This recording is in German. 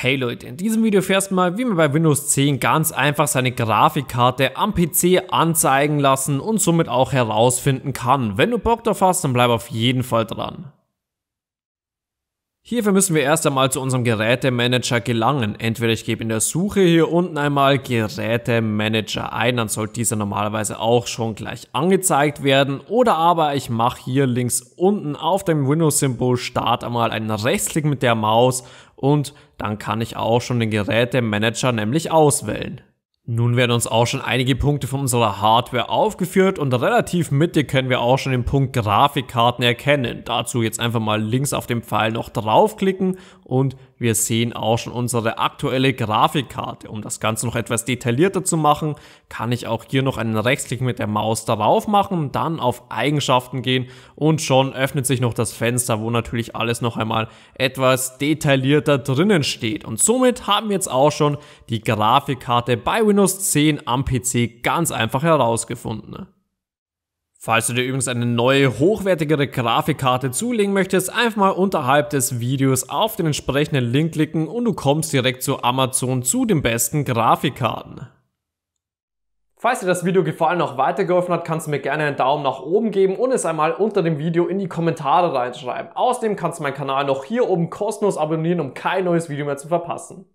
Hey Leute, in diesem Video erfährst du mal, wie man bei Windows 10 ganz einfach seine Grafikkarte am PC anzeigen lassen und somit auch herausfinden kann. Wenn du Bock drauf hast, dann bleib auf jeden Fall dran. Hierfür müssen wir erst einmal zu unserem Gerätemanager gelangen. Entweder ich gebe in der Suche hier unten einmal Gerätemanager ein, dann sollte dieser normalerweise auch schon gleich angezeigt werden. Oder aber ich mache hier links unten auf dem Windows-Symbol Start einmal einen Rechtsklick mit der Maus und dann kann ich auch schon den Gerätemanager nämlich auswählen. Nun werden uns auch schon einige Punkte von unserer Hardware aufgeführt und relativ Mitte können wir auch schon den Punkt Grafikkarten erkennen. Dazu jetzt einfach mal links auf dem Pfeil noch draufklicken und wir sehen auch schon unsere aktuelle Grafikkarte. Um das Ganze noch etwas detaillierter zu machen, kann ich auch hier noch einen Rechtsklick mit der Maus darauf machen, dann auf Eigenschaften gehen und schon öffnet sich noch das Fenster, wo natürlich alles noch einmal etwas detaillierter drinnen steht. Und somit haben wir jetzt auch schon die Grafikkarte bei Windows 10 am PC ganz einfach herausgefunden. Falls du dir übrigens eine neue, hochwertigere Grafikkarte zulegen möchtest, einfach mal unterhalb des Videos auf den entsprechenden Link klicken und du kommst direkt zu Amazon zu den besten Grafikkarten. Falls dir das Video gefallen noch weitergeholfen hat, kannst du mir gerne einen Daumen nach oben geben und es einmal unter dem Video in die Kommentare reinschreiben. Außerdem kannst du meinen Kanal noch hier oben kostenlos abonnieren, um kein neues Video mehr zu verpassen.